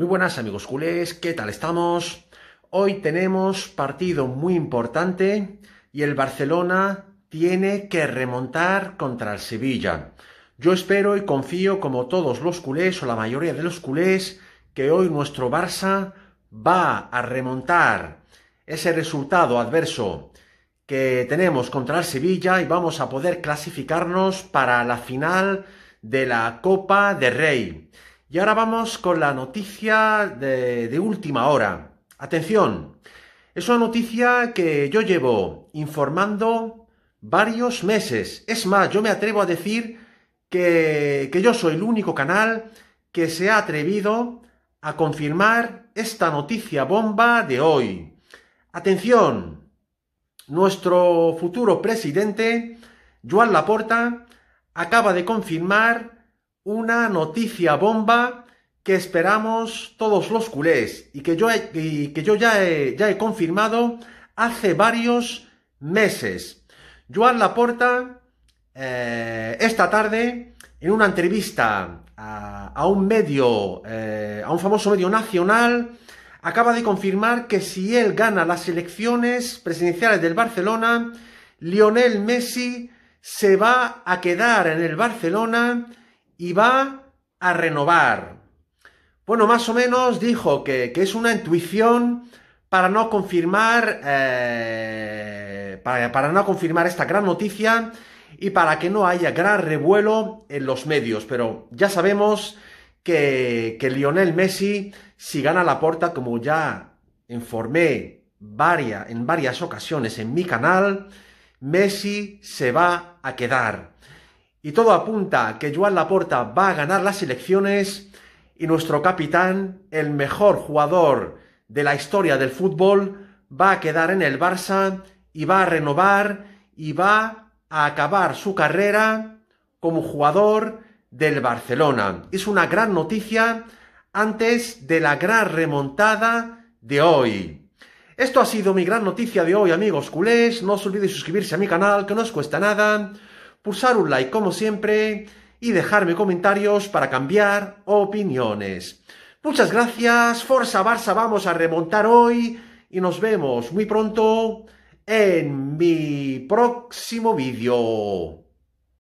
Muy buenas amigos culés, ¿qué tal estamos? Hoy tenemos partido muy importante y el Barcelona tiene que remontar contra el Sevilla. Yo espero y confío como todos los culés o la mayoría de los culés que hoy nuestro Barça va a remontar ese resultado adverso que tenemos contra el Sevilla y vamos a poder clasificarnos para la final de la Copa de Rey. Y ahora vamos con la noticia de, última hora. Atención, es una noticia que yo llevo informando varios meses. Es más, yo me atrevo a decir que, que yo soy el único canal que se ha atrevido a confirmar esta noticia bomba de hoy. Atención, nuestro futuro presidente, Joan Laporta, acaba de confirmar una noticia bomba que esperamos todos los culés y que yo, que yo ya, he, ya he confirmado hace varios meses. Joan Laporta, eh, esta tarde, en una entrevista a, un medio, eh, a un famoso medio nacional, acaba de confirmar que si él gana las elecciones presidenciales del Barcelona, Lionel Messi se va a quedar en el Barcelona y va a renovar. Bueno, más o menos dijo que, es una intuición para no confirmar, eh, para, no confirmar esta gran noticia y para que no haya gran revuelo en los medios. Pero ya sabemos que, Lionel Messi, si gana la puerta, como ya informé en varias ocasiones en mi canal, Messi se va a quedar. Y todo apunta que Joan Laporta va a ganar las elecciones y nuestro capitán, el mejor jugador de la historia del fútbol, va a quedar en el Barça y va a renovar y va a acabar su carrera como jugador del Barcelona. Es una gran noticia antes de la gran remontada de hoy. Esto ha sido mi gran noticia de hoy, amigos culés. No os olvidéis suscribirse a mi canal, que no os cuesta nada pulsar un like como siempre y dejarme comentarios para cambiar opiniones. Muchas gracias, Forza Barça, vamos a remontar hoy y nos vemos muy pronto en mi próximo vídeo.